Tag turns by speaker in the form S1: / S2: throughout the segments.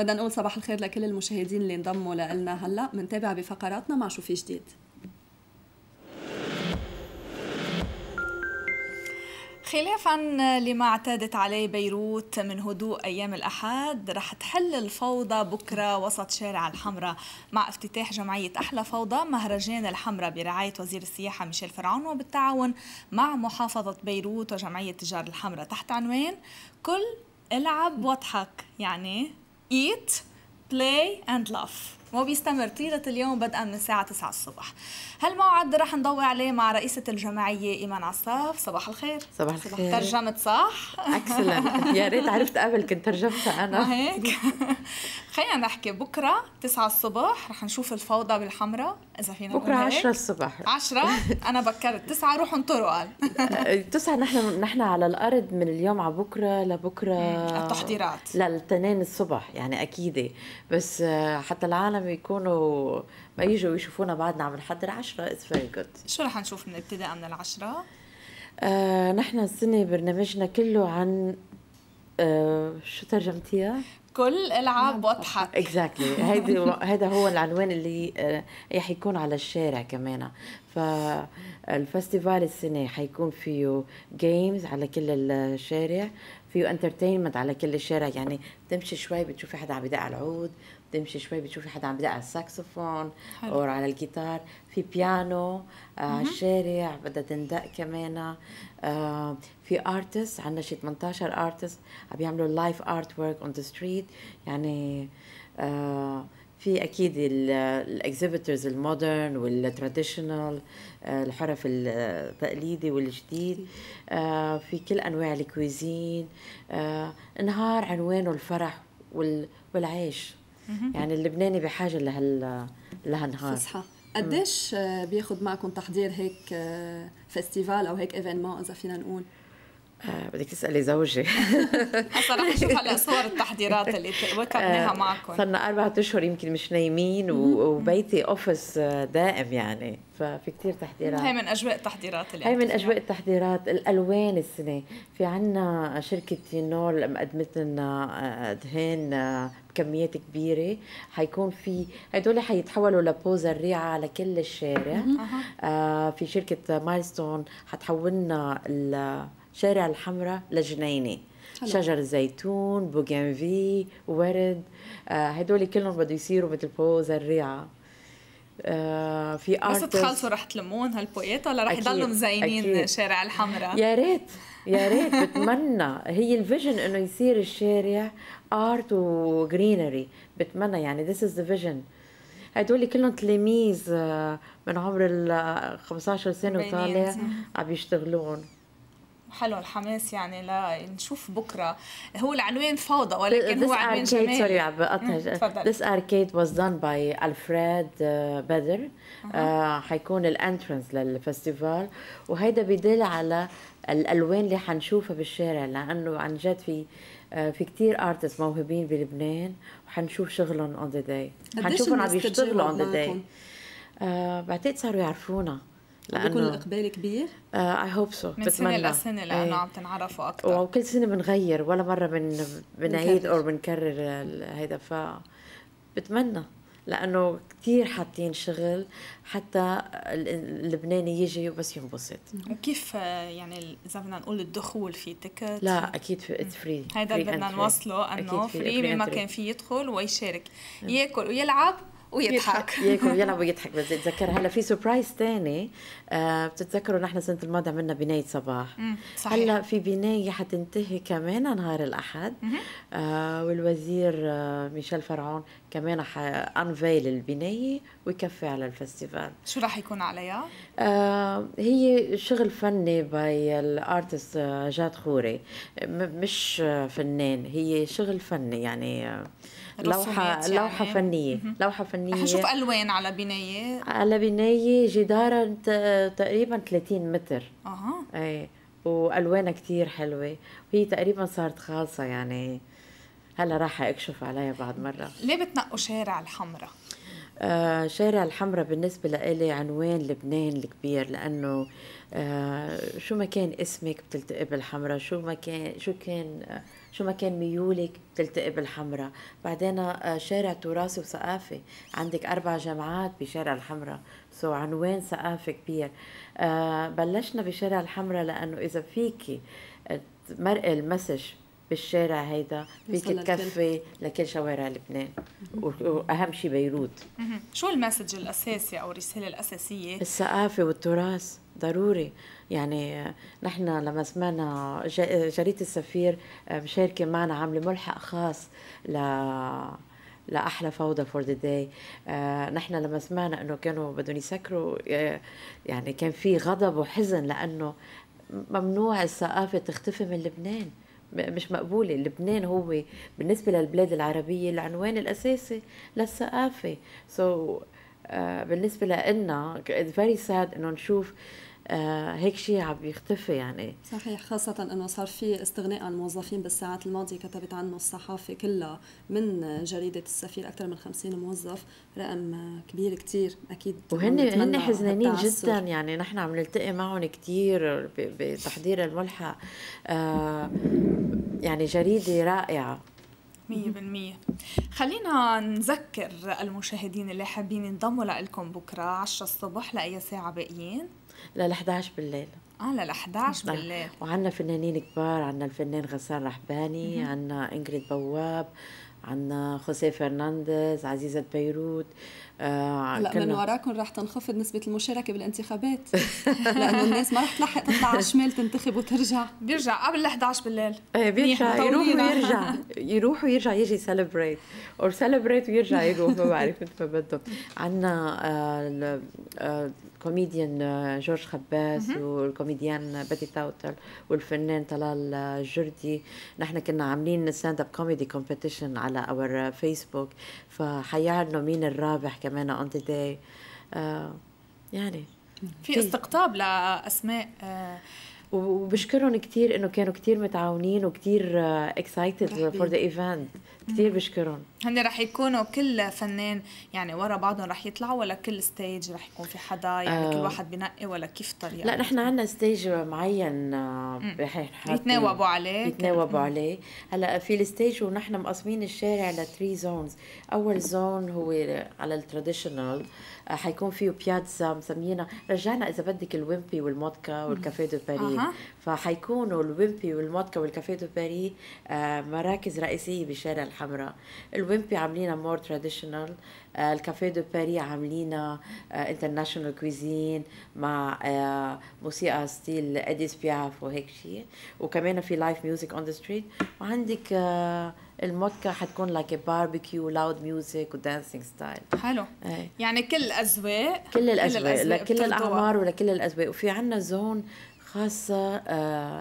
S1: بدنا نقول صباح الخير لكل المشاهدين اللي انضموا لنا هلا منتابع بفقراتنا مع شو في جديد
S2: خلافا لما اعتادت عليه بيروت من هدوء ايام الاحد رح تحل الفوضى بكره وسط شارع الحمراء مع افتتاح جمعيه احلى فوضى مهرجان الحمراء برعايه وزير السياحه ميشيل فرعون وبالتعاون مع محافظه بيروت وجمعيه تجار الحمراء تحت عنوان كل العب واضحك يعني eat, play and laugh. وبيستمر بيستمر طيلة اليوم بدءا من الساعة 9 الصبح هالموعد رح نضوي عليه مع رئيسة الجمعية إيمان عصاف صباح الخير صباح الخير صباح ترجمت صح؟ اكسلنت يا ريت عرفت
S3: قبل كنت ترجمتها أنا
S2: هيك خلينا نحكي بكرة 9 الصبح رح نشوف الفوضى بالحمرة إذا فينا بكرة 10 الصبح 10 أنا بكرت 9 روحوا انطروا
S3: قال 9 نحن نحن على الأرض من اليوم على بكرة لبكرة التحضيرات للتنين الصبح يعني أكيدة بس آه، حتى العالم ما يكونوا ما يجوا يشوفونا بعدنا عم نحضر عشرة اتس فيري جود
S2: شو رح نشوف من ابتداء من العشرة؟
S3: آه، نحن السنة برنامجنا كله عن آه، شو ترجمتيها؟ كل العاب واضحك اكزاكتلي هيدي هذا هو العنوان اللي آه، رح يكون على الشارع كمان ف الفستيفال السنة حيكون فيه جيمز على كل الشارع فيه انترتينمنت على كل الشارع يعني بتمشي شوي بتشوفي حدا عم يدق على العود بتمشي شوي بتشوفي حدا عم يدق على الساكسفون او على الجيتار في بيانو آه، على الشارع بدها تندق كمان آه في ارتست عندنا شي 18 ارتست عم يعملوا لايف ارت ورك اون ذا ستريت يعني آه في اكيد الاكزيبيتورز المودرن والتراديشنال آه، الحرف التقليدي والجديد آه، في كل انواع الكويزين آه، نهار عنوانه الفرح والعيش يعني اللبناني بحاجه لهال لهالنهار فسحه
S1: قديش بياخذ معكم تحضير هيك فيستيفال او هيك ايفينمون اذا فينا نقول
S3: آه بدك تسالي زوجي
S1: هسا رح نشوف هلا صور التحضيرات اللي وكبناها معكم
S3: صرنا أربعة اشهر يمكن مش نايمين وبيتي اوفيس دائم يعني ففي كثير تحضيرات هي من
S2: اجواء التحضيرات اللي هي من اجواء
S3: التحضيرات الالوان السنه في عنا شركه ينول مقدمت آه، لنا دهان آه، بكميات كبيره حيكون في هدول حيتحولوا لبوزة الريعه على كل الشارع آه في شركه مايلستون حتحولنا شارع الحمراء لجنينه شجر زيتون بوغانفي ورد آه هدول كلهم بده يصيروا مثل بو زريعه في آه، في بس تخلصوا
S2: رح تلمون هالبويات ولا رح يضلوا مزينين شارع الحمراء يا
S3: ريت يا ريت بتمنى هي الفيجن انه يصير الشارع ارت وجرينري بتمنى يعني ذس از ذا فيجن هدول كلهم تلاميذ آه، من عمر ال 15 سنه وطالع عم يشتغلون
S2: حلو الحماس يعني لنشوف بكره هو العنوان
S3: فوضى ولكن هو عنوان جميل سوري عم بقطع This arcade was done by Alfred Bader
S4: uh آه،
S3: حيكون الانترنس للفستيفال وهيدا بدل على الالوان اللي حنشوفها بالشارع لانه عن جد في آه، في كثير ارتست موهوبين بلبنان وحنشوف شغلهم اون ذا داي حنشوفهم عم يشتغلوا اون ذا داي بعتقد صاروا يعرفونا لانه بيكون الاقبال كبير؟ اي هوب سو من سنه لسنه لانه ايه. عم
S2: تنعرفوا اكثر
S3: وكل سنه بنغير ولا مره بن بنعيد او بنكرر هيدا ف بتمنى لانه كثير حاطين شغل حتى اللبناني يجي وبس ينبسط وكيف
S2: آه، يعني اذا بدنا نقول الدخول في تيكت لا
S3: اكيد في فري هيدا بدنا نوصله انه فري, مما ما كان
S2: فيه يدخل ويشارك ياكل ويلعب ويضحك ياكل يلعب
S3: ويضحك بس اتذكر هلا في سربرايز ثاني آه بتتذكروا نحن سنه الماضي عملنا بنايه صباح صحيح. هلا في بنايه حتنتهي كمان نهار الاحد آه والوزير آه ميشيل فرعون كمان انفيل البنايه ويكفي على الفستيفال
S2: شو راح يكون عليها؟
S3: آه هي شغل فني باي الارتست آه، جاد خوري مش آه، فنان هي شغل فني يعني آه لوحة يعني. لوحة فنية مم. لوحة فنية حنشوف
S2: ألوان على بناية
S3: على بناية جدارها تقريبا 30 متر اها ايه والوانها كثير حلوه وهي تقريبا صارت خالصه يعني هلا راح اكشف عليها بعد مره
S2: ليه بتنقوا شارع الحمراء
S3: آه شارع الحمراء بالنسبة لإلي عنوان لبنان الكبير لأنه آه شو ما كان اسمك بتلتقي بالحمراء شو ما كان شو كان آه شو ما كان ميولك تلتقي بالحمرة بعدين آه، شارع تراثي وثقافي عندك أربع جامعات بشارع الحمرة سو عنوان ثقافي كبير آه، بلشنا بشارع الحمرة لأنه إذا فيكي آه، مرقي المسج بالشارع هيدا فيك تكفي لكل شوارع لبنان واهم شيء بيروت
S2: شو المسج الاساسي او الرساله الاساسيه الثقافه
S3: والتراث ضروري يعني نحن لما سمعنا جريده السفير آه، مشاركه معنا عامله ملحق خاص ل لاحلى فوضى فور ذا داي نحن لما سمعنا انه كانوا بدهم يسكروا آه، يعني كان في غضب وحزن لانه ممنوع الثقافه تختفي من لبنان مش مقبولة لبنان هو بالنسبة للبلاد العربية العنوان الأساسي للثقافة so, uh, بالنسبة لنا it's very sad إنه نشوف uh, آه، هيك شيء عم يختفي يعني
S1: صحيح خاصة انه صار في استغناء عن الموظفين بالساعات الماضية كتبت عنه الصحافة كلها من جريدة السفير أكثر من 50 موظف رقم كبير كتير أكيد وهن هن حزنانين جدا
S3: يعني نحن عم نلتقي معهم كتير بتحضير الملحق آه يعني جريدة رائعة
S2: 100% خلينا نذكر المشاهدين اللي حابين ينضموا لكم بكره 10 الصبح لاي ساعه باقيين
S3: ل 11 بالليل اه ل 11 بالليل وعندنا فنانين كبار عندنا الفنان غسان رحباني عندنا انجريد بواب عندنا خوسيه فرنانديز عزيزة بيروت آه من وراكم
S1: رح تنخفض نسبة المشاركة بالانتخابات لأنه الناس ما رح تلحق تطلع على الشمال تنتخب وترجع بيرجع قبل ال 11 بالليل ايه بيرجع يروح ويرجع
S3: يروح ويرجع يجي سيلبريت أو سيلبريت ويرجع يروح ما بعرف انت ما بدهم عندنا الكوميديان آه، آه، آه، جورج خباس والكوميديان بيتي تاوتر والفنان طلال الجردي نحن كنا عاملين ستاند اب كوميدي كومبيتيشن على اور فيسبوك فحيعلنوا مين الرابح كمان كمان اون ذا داي يعني
S2: في استقطاب لاسماء آه،
S3: وبشكرهم كثير انه كانوا كثير متعاونين وكثير اكسايتد فور ذا ايفنت كثير بشكرهم
S2: هن رح يكونوا كل فنان يعني ورا بعضهم رح يطلعوا ولا كل ستيج رح يكون في حدا يعني آه كل واحد بنقي ولا كيف طريقه لا نحن
S3: عندنا ستيج معين آه، يتناوبوا عليه يتناوبوا عليه هلا في الستيج ونحن مقسمين الشارع لثري زونز اول زون هو على التراديشنال آه، حيكون فيه بياتزا مسمينا رجعنا اذا بدك الويمبي والمودكا والكافيه دو باري أه. فحيكونوا الويمبي والمودكا والكافيه دو باري آه، مراكز رئيسيه بشارع الحرب الحمراء الويمبي عاملينها مور تراديشنال آه، الكافيه دو باري عاملينها انترناشونال آه، كويزين مع آه، موسيقى ستيل اديس بياف وهيك شيء وكمان في لايف ميوزك اون ذا ستريت وعندك الموتكا حتكون لايك باربيكيو لاود ميوزك ودانسينج ستايل حلو أي.
S2: يعني كل الاذواق كل الاذواق لكل الاعمار
S3: ولكل الاذواق وفي عندنا زون خاصه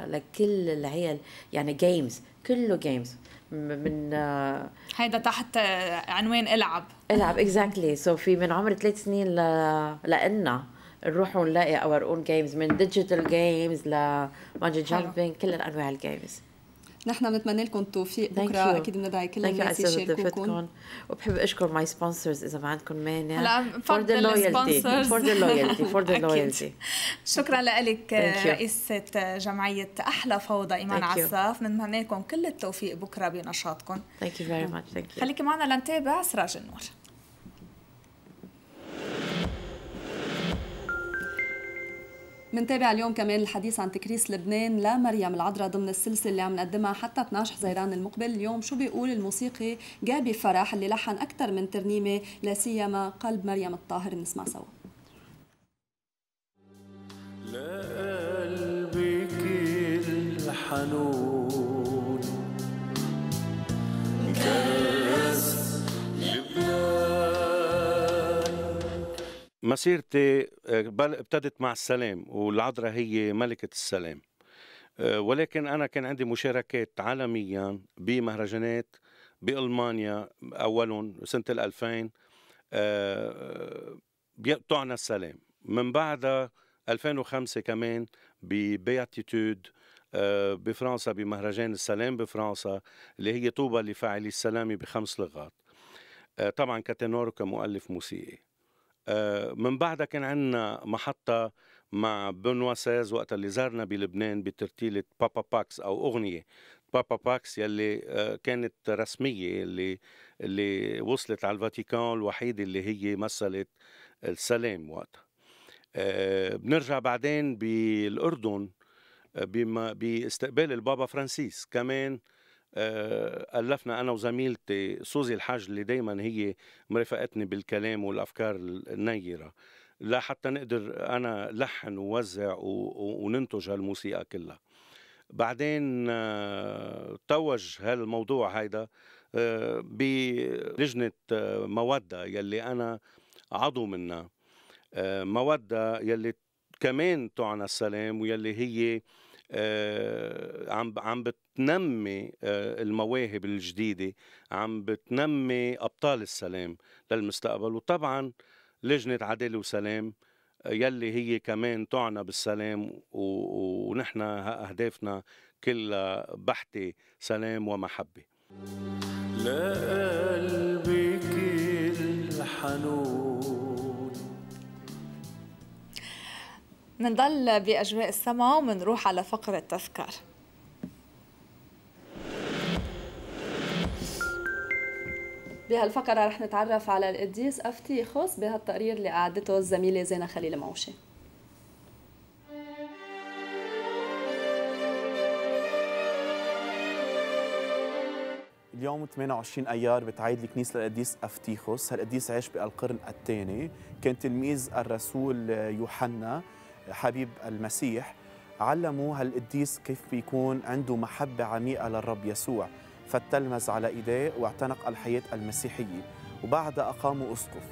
S3: لكل العيال يعني جيمز كله جيمز من
S2: هيدا تحت عنوان العب العب
S3: اكزاكتلي سو في من عمر ثلاث سنين ل... لنا نروح ونلاقي اور اون جيمز من ديجيتال جيمز ل جامبينج كل انواع الجيمز
S1: نحن بنتمنى لكم التوفيق بكره اكيد بندعي كل الناس يشاركوكم
S3: وبحب اشكر ماي سبونسرز اذا ما عندكم مانع هلا
S2: فور ذا لويالتي فور ذا لويالتي فور ذا لويالتي شكرا لك رئيسة جمعية أحلى فوضى إيمان عساف بنتمنى لكم كل التوفيق بكره بنشاطكم
S3: ثانك يو فيري ماتش ثانك يو
S1: خليكي معنا لنتابع سراج النور منتابع اليوم كمان الحديث عن تكريس لبنان لمريم العذراء ضمن السلسله اللي عم نقدمها حتى 12 حزيران المقبل اليوم شو بيقول الموسيقي جابي فرح اللي لحن اكثر من ترنيمه لا سيما قلب مريم الطاهر نسمع سوا
S5: لا الحنون مسيرتي آه، ابتدت مع السلام والعذراء هي ملكة السلام آه، ولكن أنا كان عندي مشاركات عالميا بمهرجانات بألمانيا أولهم سنة 2000 بيقطعنا آه، السلام من بعدها 2005 كمان ببياتيتود بفرنسا بمهرجان السلام بفرنسا اللي هي طوبى لفاعلي السلام بخمس لغات طبعا كتنور وكمؤلف موسيقي آه، من بعدها كان عندنا محطة مع بنوا ساز وقت اللي زارنا بلبنان بترتيلة بابا باكس أو أغنية بابا باكس يلي آه، كانت رسمية اللي اللي وصلت على الفاتيكان الوحيدة اللي هي مثلت السلام وقتها آه، بنرجع بعدين بالأردن باستقبال البابا فرانسيس كمان آه، ألفنا أنا وزميلتي سوزي الحاج اللي دايما هي مرافقتني بالكلام والأفكار النيرة لا حتى نقدر أنا لحن ووزع وننتج هالموسيقى كلها بعدين آه، توج هالموضوع هيدا آه، بلجنة مودة يلي أنا عضو منها مودة يلي كمان تعنى السلام ويلي هي آه، عم عم بتنمي آه، المواهب الجديده عم بتنمي ابطال السلام للمستقبل وطبعا لجنه عداله وسلام آه، يلي هي كمان تعنى بالسلام ونحن اهدافنا كلها بحثي سلام ومحبه لقلبك الحنون
S2: منضل بأجواء السما ومنروح على فقرة التذكار
S1: بهالفقرة رح نتعرف على القديس أفتي خص بهالتقرير اللي أعدته الزميلة زينة خليل موشي
S4: اليوم 28 ايار بتعيد الكنيسه للقديس افتيخوس، هالقديس عاش بالقرن الثاني، كان تلميذ الرسول يوحنا حبيب المسيح علموا هالقديس كيف بيكون عنده محبة عميقة للرب يسوع فتلمز على إيديه واعتنق الحياة المسيحية وبعدها أقاموا أسقف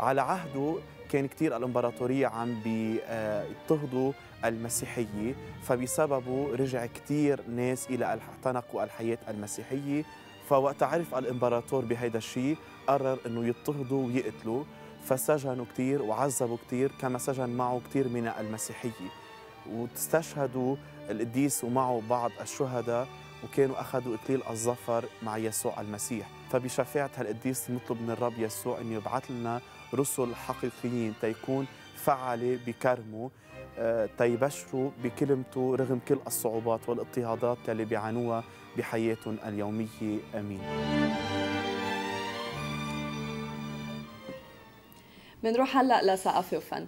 S4: على عهده كان كثير الإمبراطورية عم بيضطهدوا المسيحية فبسببه رجع كثير ناس إلى اعتنقوا الحياة المسيحية فوقت عرف الإمبراطور بهيدا الشيء قرر أنه يضطهدوا ويقتلوا فسجنوا كثير وعذبوا كثير كما سجن معه كثير من المسيحيين واستشهدوا القديس ومعه بعض الشهداء وكانوا أخذوا إكليل الظفر مع يسوع المسيح فبشفاعة هالقديس نطلب من الرب يسوع أن يبعث لنا رسل حقيقيين تيكون فعلة بكرمه آه، تيبشروا بكلمته رغم كل الصعوبات والاضطهادات اللي بيعانوها بحياتهم اليومية آمين
S1: بنروح هلا لثقافه وفن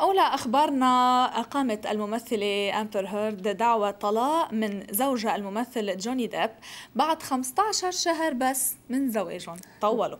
S2: أولى أخبارنا أقامت الممثلة أمبر هيرد دعوى طلاق من زوجها الممثل جوني ديب بعد 15 شهر بس من زواجهم طولوا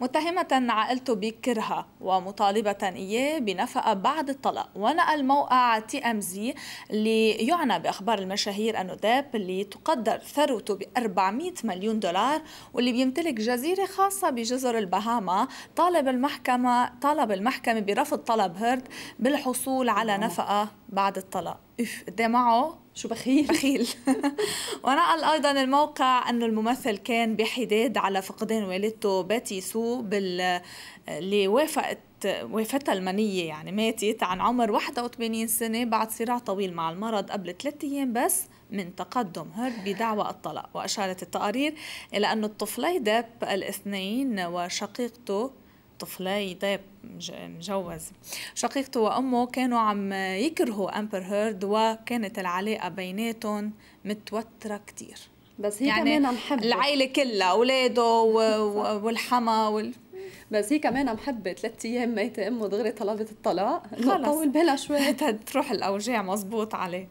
S2: متهمة عائلته بكرها ومطالبة إياه بنفقة بعد الطلاق ونقل موقع تي أم زي اللي يعنى بأخبار المشاهير أنه ديب اللي تقدر ثروته ب 400 مليون دولار واللي بيمتلك جزيرة خاصة بجزر البهاما طالب المحكمة طالب المحكمة برفض طلب هيرد بالحصول على آه. نفقه بعد الطلاق اف قد إيه معه شو بخيل بخيل ونقل ايضا الموقع انه الممثل كان بحداد على فقدان والدته باتي سو بال اللي وافقت وافتها المنية يعني ماتت عن عمر 81 سنة بعد صراع طويل مع المرض قبل ثلاثة أيام بس من تقدم هير بدعوى الطلاق وأشارت التقارير إلى أن الطفلي داب الاثنين وشقيقته طفلي طيب مجوز شقيقته وأمه كانوا عم يكرهوا أمبر هيرد وكانت العلاقة بيناتهم متوترة كتير بس
S1: هي يعني كمان محبة العائلة كلها أولاده والحما وال... بس هي كمان محبة ثلاث أيام ميتة أمه دغري طلبت الطلاق خلص طول بالها شوي تروح الأوجاع مزبوط عليه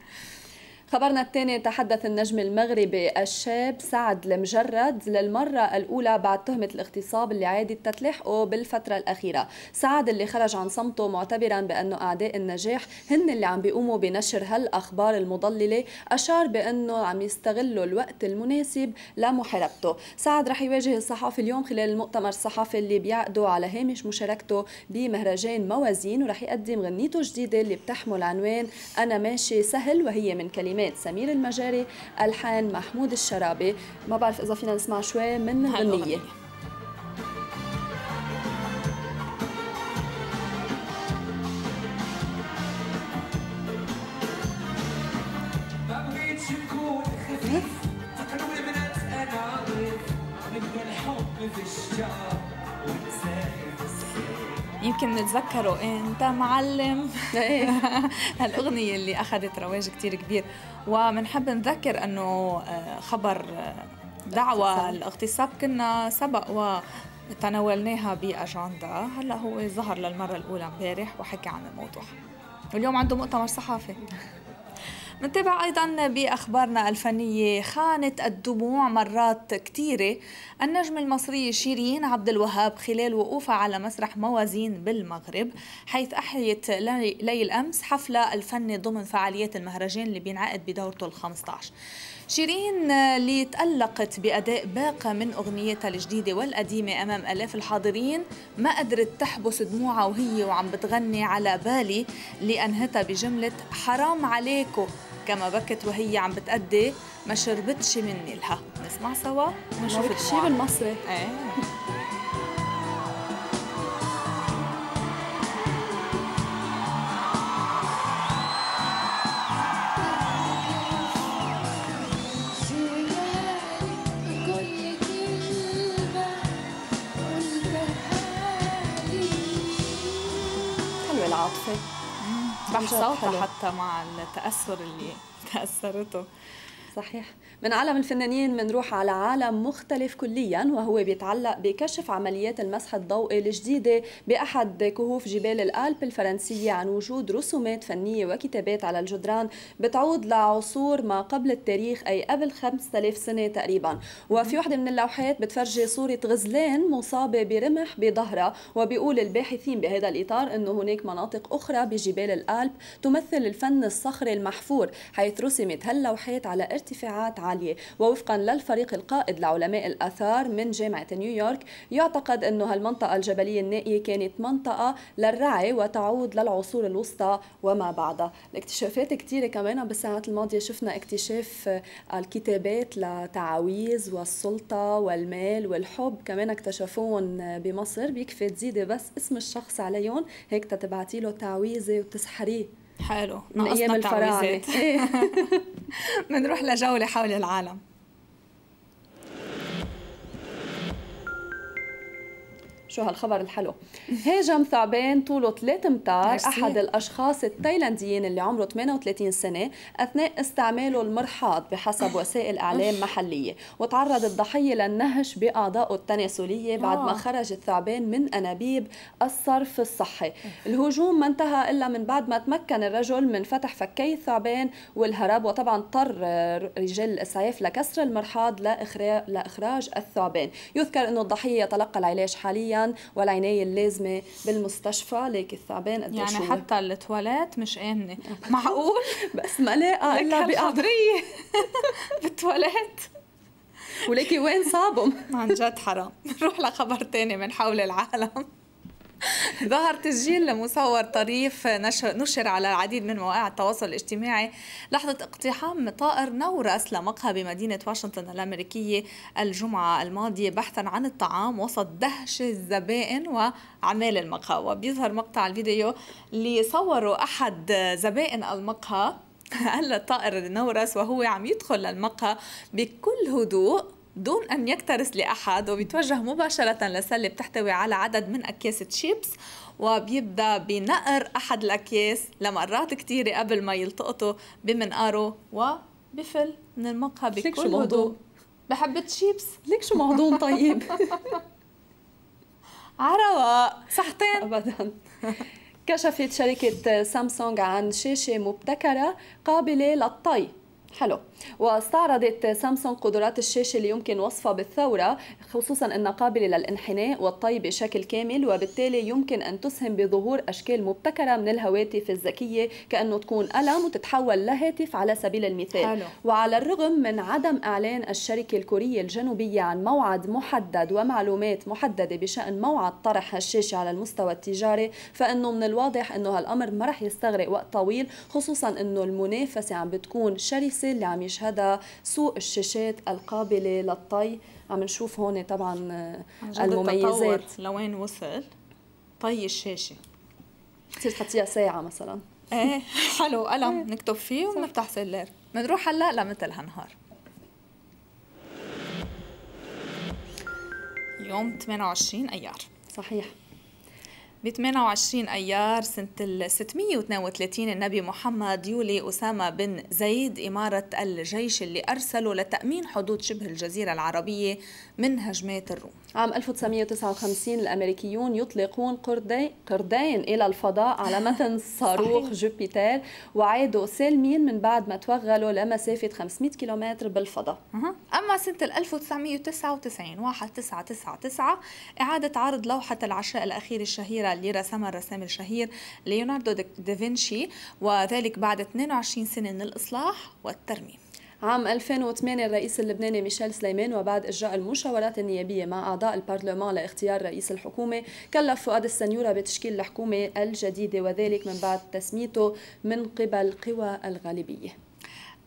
S1: خبرنا الثاني تحدث النجم المغربي الشاب سعد المجرد للمرة الأولى بعد تهمة الاغتصاب اللي عادت تتلحقه بالفترة الأخيرة سعد اللي خرج عن صمته معتبرا بأنه أعداء النجاح هن اللي عم بيقوموا بنشر هالأخبار المضللة أشار بأنه عم يستغلوا الوقت المناسب لمحاربته سعد رح يواجه الصحافي اليوم خلال المؤتمر الصحفي اللي بيعقده على هامش مشاركته بمهرجان موازين ورح يقدم غنيته جديدة اللي بتحمل عنوان أنا ماشي سهل وهي من كلمات كلمات سمير المجاري الحان محمود الشرابي ما بعرف اذا فينا نسمع شوي من الاغنيه
S2: يمكن نتذكره انت معلم إيه. هالاغنيه اللي اخذت رواج كثير كبير وبنحب نذكر انه آه، خبر آه، دعوة الاغتصاب كنا سبق و تناولناها باجندا هلا هو ظهر للمره الاولى امبارح وحكى عن الموضوع اليوم عنده مؤتمر صحفي نتابع أيضا بأخبارنا الفنية خانة الدموع مرات كثيرة النجمة المصرية شيرين عبد الوهاب خلال وقوفها على مسرح موازين بالمغرب حيث أحيت ليل أمس حفلة الفن ضمن فعاليات المهرجان اللي بينعقد بدورته ال 15 شيرين آه، اللي تألقت بأداء باقة من أغنيتها الجديدة والقديمة أمام ألاف الحاضرين ما قدرت تحبس دموعها وهي وعم بتغني على بالي اللي أنهتها بجملة حرام عليكم كما بكت وهي عم بتأدي ما شربتش مني لها نسمع سوا ما شفت شي ايه بحثوها حتى
S1: مع التاثر اللي تاثرته صحيح من عالم الفنانين منروح على عالم مختلف كليا وهو بيتعلق بكشف عمليات المسح الضوئي الجديدة بأحد كهوف جبال الألب الفرنسية عن وجود رسومات فنية وكتابات على الجدران بتعود لعصور ما قبل التاريخ أي قبل 5000 سنة تقريبا وفي وحدة من اللوحات بتفرجي صورة غزلان مصابة برمح بظهرها وبيقول الباحثين بهذا الإطار أنه هناك مناطق أخرى بجبال الألب تمثل الفن الصخري المحفور حيث رسمت هاللوحات على ارتفاع ارتفاعات عالية ووفقا للفريق القائد لعلماء الآثار من جامعة نيويورك يعتقد أن هالمنطقة الجبلية النائية كانت منطقة للرعي وتعود للعصور الوسطى وما بعدها الاكتشافات كثيرة كمان بالساعات الماضية شفنا اكتشاف الكتابات لتعاويذ والسلطة والمال والحب كمان اكتشفوهم بمصر بيكفي تزيدي بس اسم الشخص عليهم هيك تتبعتي له تعويذة وتسحريه حلو من ايام الفراعنه إيه. بنروح لجوله حول العالم شو هالخبر الحلو هاجم ثعبان طوله 3 امتار احد الاشخاص التايلانديين اللي عمره 38 سنه اثناء استعماله المرحاض بحسب وسائل اعلام محليه وتعرض الضحيه للنهش باعضائه التناسليه بعد ما آه. خرج الثعبان من انابيب الصرف الصحي الهجوم ما انتهى الا من بعد ما تمكن الرجل من فتح فكي الثعبان والهرب وطبعا اضطر رجال الاسعاف لكسر المرحاض لاخراج لاخراج الثعبان يذكر انه الضحيه يتلقى العلاج حاليا السكن والعنايه اللازمه بالمستشفى ليك الثعبان قد يعني حتى
S2: التواليت مش امنه معقول بس ما لاقى آه، الا بقدريه بالتواليت وليكي وين صابهم عن جد حرام نروح لخبر تاني من حول العالم ظهر تسجيل لمصور طريف نشر على العديد من مواقع التواصل الاجتماعي لحظة اقتحام طائر نورس لمقهى بمدينة واشنطن الأمريكية الجمعة الماضية بحثا عن الطعام وسط دهش الزبائن وعمال المقهى وبيظهر مقطع الفيديو اللي صوره أحد زبائن المقهى هلا الطائر نورس وهو عم يدخل للمقهى بكل هدوء دون أن يكترث لأحد وبيتوجه مباشرة لسلة بتحتوي على عدد من أكياس تشيبس وبيبدأ بنقر أحد الأكياس لمرات كثيرة قبل ما يلتقطه بمنقاره وبفل من المقهى بكل هدوء بحب شيبس ليك شو
S1: موضوع طيب عروة صحتين أبدا كشفت شركة سامسونج عن شاشة مبتكرة قابلة للطي حلو واستعرضت سامسونج قدرات الشاشة اللي يمكن وصفها بالثورة خصوصا أنها قابلة للانحناء والطي بشكل كامل وبالتالي يمكن أن تسهم بظهور أشكال مبتكرة من الهواتف الذكية كأنه تكون قلم وتتحول لهاتف على سبيل المثال حلو. وعلى الرغم من عدم إعلان الشركة الكورية الجنوبية عن موعد محدد ومعلومات محددة بشأن موعد طرح الشاشه على المستوى التجاري فإنه من الواضح أنه هالأمر ما رح يستغرق وقت طويل خصوصا أنه المنافسة عم بتكون شرسة الكارثه اللي عم يشهدها سوق الشاشات القابله للطي عم نشوف هون طبعا آه، المميزات
S2: لوين وصل طي الشاشه
S1: بتصير تحطيها ساعه مثلا ايه حلو قلم إيه. نكتب فيه ونفتح
S2: سلير بنروح هلا لمثل هالنهار يوم 28 ايار صحيح ب 28 ايار سنه ال 632 النبي محمد يولي اسامه بن زيد اماره الجيش اللي ارسله لتامين حدود شبه الجزيره العربيه
S1: من هجمات الروم. عام 1959 الامريكيون يطلقون قردين قردين الى الفضاء على متن صاروخ جوبيتر وعادوا سالمين من بعد ما توغلوا لمسافه 500 كيلومتر بالفضاء. اما سنه ال 1999
S2: 1999 اعاده عرض لوحه العشاء الاخيره الشهيره اللي رسمها الرسام الشهير ليوناردو دافنشي وذلك بعد 22 سنة من الإصلاح
S1: والترميم عام 2008 الرئيس اللبناني ميشيل سليمان وبعد إجراء المشاورات النيابية مع أعضاء البرلمان لاختيار رئيس الحكومة كلف فؤاد السنيورة بتشكيل الحكومة الجديدة وذلك من بعد تسميته من قبل قوى الغالبية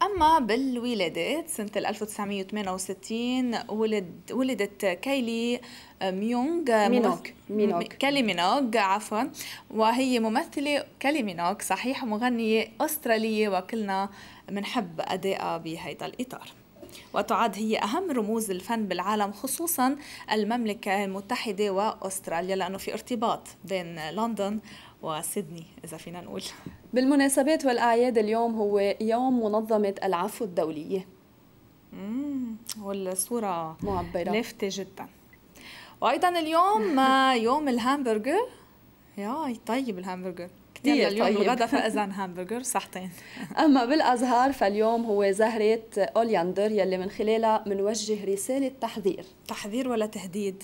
S2: أما بالولادات سنة 1968 ولد ولدت كايلي آه، ميونغ مينوغ مينوغ كالي مينوغ عفوا وهي ممثلة كايلي مينوغ صحيح مغنية أسترالية وكلنا بنحب أدائها بهذا الإطار وتعد هي أهم رموز الفن بالعالم خصوصا المملكة المتحدة وأستراليا لأنه في ارتباط بين لندن وسيدني إذا فينا نقول
S1: بالمناسبات والأعياد اليوم هو يوم منظمة العفو الدولية
S2: والصورة معبرة لافتة جدا وأيضا اليوم آه، يوم الهامبرجر يا طيب الهامبرجر كثير اليوم طيب. الغدا فاذا هامبرجر صحتين
S1: اما بالازهار فاليوم هو زهره اولياندر يلي من خلالها بنوجه رساله تحذير تحذير ولا تهديد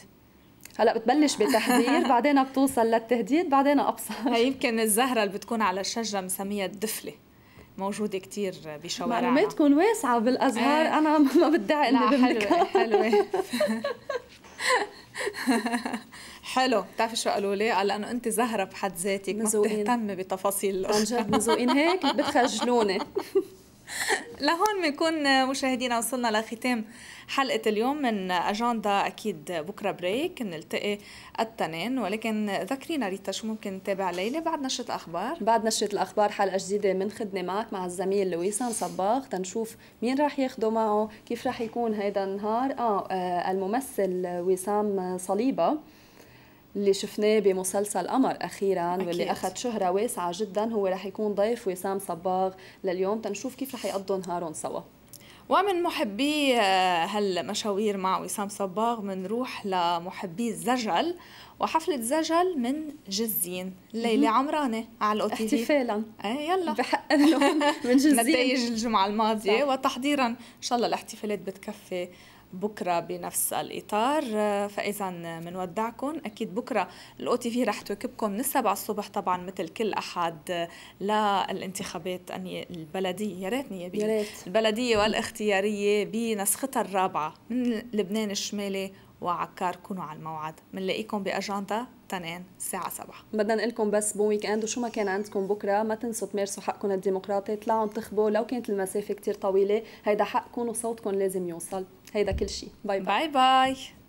S1: هلا بتبلش بتحذير بعدين بتوصل للتهديد بعدين ابصر هي
S2: يمكن الزهره اللي بتكون على الشجره مسميها الدفله موجوده كثير بشوارعنا معلوماتكم
S1: واسعه بالازهار إيه. انا ما بدعي اني بملكها حلوه حلوه
S2: حلو بتعرفي شو قالوا لي؟ قال لانه انت زهره بحد ذاتك ما بتهتمي بتفاصيل عن جد مزوقين هيك بتخجلوني لهون بنكون مشاهدينا وصلنا لختام حلقة اليوم من أجندة أكيد بكرة بريك نلتقي التنين ولكن ذكرينا ريتا شو ممكن
S1: نتابع ليلة بعد نشرة الأخبار بعد نشرة الأخبار حلقة جديدة من خدمة معك مع الزميل لويسان صباغ تنشوف مين راح ياخده معه كيف راح يكون هيدا النهار آه, آه الممثل وسام صليبة اللي شفناه بمسلسل قمر اخيرا أكيد. واللي اخذ شهره واسعه جدا هو رح يكون ضيف وسام صباغ لليوم تنشوف كيف رح يقضوا نهارهم سوا
S2: ومن محبي آه، هالمشاوير مع وسام صباغ بنروح لمحبي الزجل وحفلة زجل من جزين ليلى عمرانة على الأو تي احتفالا ايه يلا بحق من جزين نتائج الجمعة الماضية صح. وتحضيرا إن شاء الله الاحتفالات بتكفي بكرة بنفس الإطار آه، فإذا بنودعكم أكيد بكرة الأو تي في رح تواكبكم من السبعة الصبح طبعا مثل كل أحد آه، للانتخابات البلدية يا ريت يا ريت البلدية والاختيارية بنسختها الرابعة من لبنان الشمالي وعكار كونوا على الموعد منلاقيكم بأجندة تنان الساعة 7 بدنا نقول لكم
S1: بس بو ويك اند وشو ما كان عندكم بكره ما تنسوا تمارسوا حقكم الديمقراطي طلعوا انتخبوا لو كانت المسافة كتير طويلة هيدا حقكم وصوتكم لازم يوصل هيدا كل شيء باي باي باي باي